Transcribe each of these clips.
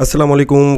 असलम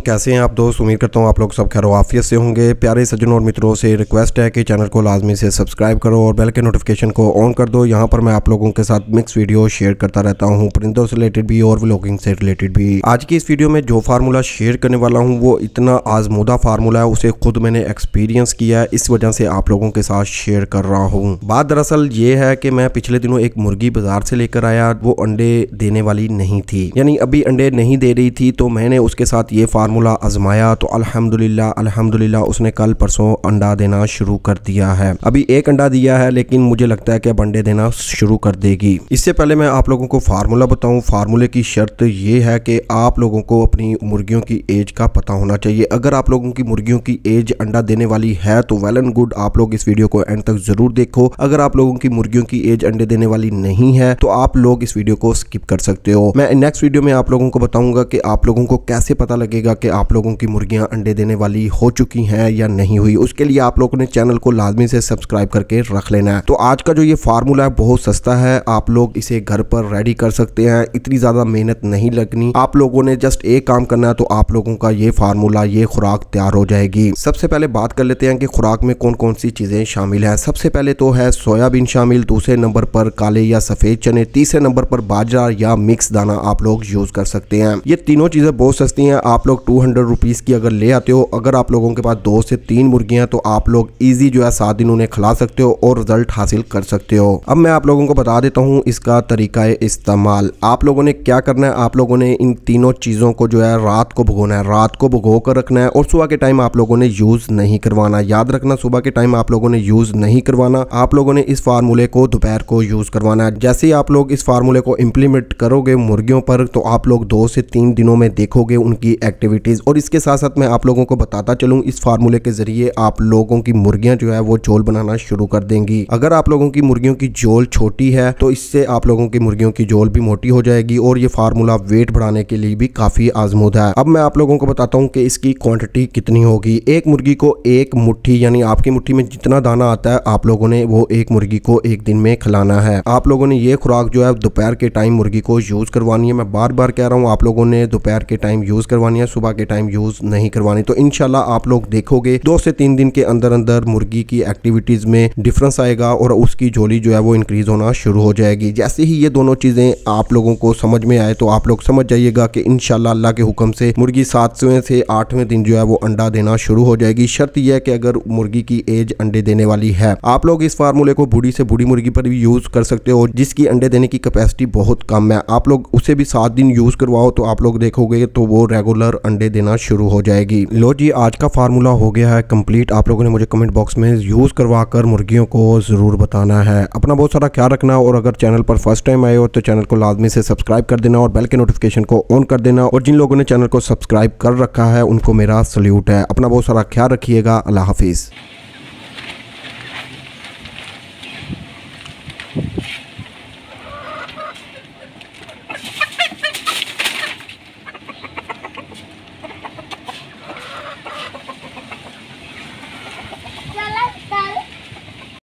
कैसे हैं आप दोस्त उम्मीद करता हूँ आप लोग सब खैर आफियत से होंगे प्यारे सज्जनों और मित्रों से रिक्वेस्ट है कि चैनल को लाजमी से सब्सक्राइब करो और बेल के नोटिफिकेशन को ऑन कर दो यहाँ पर मैं आप लोगों के साथ मिक्स वीडियो शेयर करता रहता हूँ परिंदों से रिलेटेड भी और व्लॉगिंग से रिलेटेड भी आज की इस वीडियो में जो फार्मूला शेयर करने वाला हूँ वो इतना आजमूदा फार्मूला है उसे खुद मैंने एक्सपीरियंस किया है इस वजह से आप लोगों के साथ शेयर कर रहा हूँ बात दरअसल ये है कि मैं पिछले दिनों एक मुर्गी बाजार से लेकर आया वो अंडे देने वाली नहीं थी यानी अभी अंडे नहीं दे रही थी तो मैंने उसके साथ ये फार्मूला आजमाया तो अल्हम्दुलिल्लाह अल्हम्दुलिल्लाह उसने कल परसों अंडा देना शुरू कर दिया है अभी एक अंडा दिया है लेकिन मुझे लगता है कि अब अंडे देना शुरू कर देगी इससे पहले मैं आप लोगों को फार्मूला बताऊँ फार्मूले की शर्त यह है कि आप लोगों को अपनी मुर्गियों की एज का पता होना चाहिए अगर आप लोगों की मुर्गियों की एज अंडा देने वाली है तो वेल एंड गुड आप लोग इस वीडियो को एंड तक जरूर देखो अगर आप लोगों की मुर्गियों की एज अंडे देने वाली नहीं है तो आप लोग इस वीडियो को स्किप कर सकते हो मैं नेक्स्ट वीडियो में आप लोगों को बताऊंगा कि आप लोगों को क्या कैसे पता लगेगा कि आप लोगों की मुर्गियाँ अंडे देने वाली हो चुकी हैं या नहीं हुई उसके लिए आप लोगों ने चैनल को लाजमी से सब्सक्राइब करके रख लेना है तो आज का जो ये फार्मूला है बहुत सस्ता है आप लोग इसे घर पर रेडी कर सकते हैं इतनी ज़्यादा मेहनत नहीं लगनी आप लोगों ने जस्ट एक काम करना है तो आप लोगों का ये फार्मूला ये खुराक तैयार हो जाएगी सबसे पहले बात कर लेते हैं कि खुराक में कौन कौन सी चीज़ें शामिल है सबसे पहले तो है सोयाबीन शामिल दूसरे नंबर पर काले या सफ़ेद चने तीसरे नंबर पर बाजरा या मिक्स दाना आप लोग यूज़ कर सकते हैं ये तीनों चीज़ें बहुत सस्ती हैं आप लोग टू हंड्रेड रुपीज़ की अगर ले आते हो अगर आप लोगों के पास दो से तीन मुर्गियाँ हैं तो आप लोग ईजी जो है सात दिन उन्हें खिला सकते हो और रिजल्ट हासिल कर सकते हो अब मैं आप लोगों को बता देता हूँ इसका तरीका इस्तेमाल आप लोगों ने क्या करना है आप लोगों ने इन तीनों चीज़ों को जो है रात को भुगोना है रात को भुगो कर रखना है और सुबह के टाइम आप लोगों ने यूज़ नहीं करवाना याद रखना सुबह के टाइम आप लोगों ने यूज़ नहीं करवाना आप लोगों ने इस फार्मूले को दोपहर को यूज़ करवाना है जैसे ही आप लोग इस फार्मूले को इम्प्लीमेंट करोगे मुर्गियों पर तो आप लोग दो से तीन दिनों में देखोगे होंगे उनकी एक्टिविटीज़ और इसके साथ साथ मैं आप लोगों को बताता चलूँ इस फार्मूले के ज़रिए आप लोगों की मुर्गियाँ जो है वो झोल बनाना शुरू कर देंगी अगर आप लोगों की मुर्गियों की झोल छोटी है तो इससे आप लोगों की मुर्गियों की झोल भी मोटी हो जाएगी और ये फार्मूला वेट बढ़ाने के लिए भी काफ़ी आजमूद है अब मैं आप लोगों को बताता हूँ कि इसकी क्वान्टिटी कितनी होगी एक मुर्गी को एक मुठ्ठी यानी आपकी मुठ्ठी में जितना दाना आता है आप लोगों ने वो एक मुर्गी को एक दिन में खिलाना है आप लोगों ने ये खुराक जो है दोपहर के टाइम मुर्गी को यूज़ करवानी है मैं बार बार कह रहा हूँ आप लोगों ने दोपहर के टाइम यूज़ करवानी है सुबह के टाइम यूज़ नहीं करवानी तो इन आप लोग देखोगे दो से तीन दिन के अंदर अंदर मुर्गी की एक्टिविटीज में डिफरेंस आएगा और उसकी झोली जो है वो इंक्रीज होना शुरू हो जाएगी जैसे ही ये दोनों चीजें आप लोगों को समझ में आए तो आप लोग समझ जाइएगा कि इन अल्लाह के हुक्म से मुर्गी सातवें से आठवें दिन जो है वो अंडा देना शुरू हो जाएगी शर्त यह है कि अगर मुर्गी की एज अंडे देने वाली है आप लोग इस फार्मूले को बूढ़ी से बूढ़ी मुर्गी पर भी यूज कर सकते हो जिसकी अंडे देने की कैपेसिटी बहुत कम है आप लोग उसे भी सात दिन यूज़ करवाओ तो आप लोग देखोगे तो वो रेगुलर अंडे देना शुरू हो जाएगी लो जी आज का फार्मूला हो गया है कंप्लीट आप लोगों ने मुझे कमेंट बॉक्स में यूज़ करवा कर मुर्गियों को ज़रूर बताना है अपना बहुत सारा ख्याल रखना और अगर चैनल पर फर्स्ट टाइम आए हो तो चैनल को लाजमी से सब्सक्राइब कर देना और बेल के नोटिफिकेशन को ऑन कर देना और जिन लोगों ने चैनल को सब्सक्राइब कर रखा है उनको मेरा सल्यूट है अपना बहुत सारा ख्याल रखिएगा अल्लाह हाफिज़